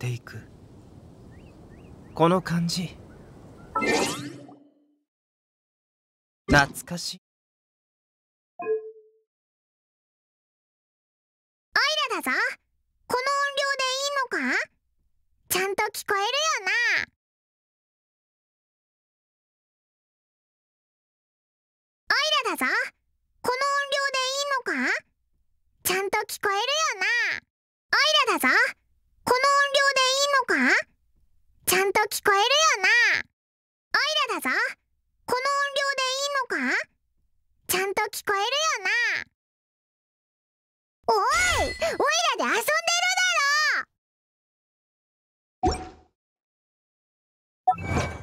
ていくこの感じ懐かしいオイラだぞこの音量でいいのかちゃんと聞こえるよなオイラだぞこの音量でいいのかちゃんと聞こえるよなオイラだぞちゃんと聞こえるよなオイラだぞこの音量でいいのかちゃんと聞こえるよなおいオイラで遊んでるだろ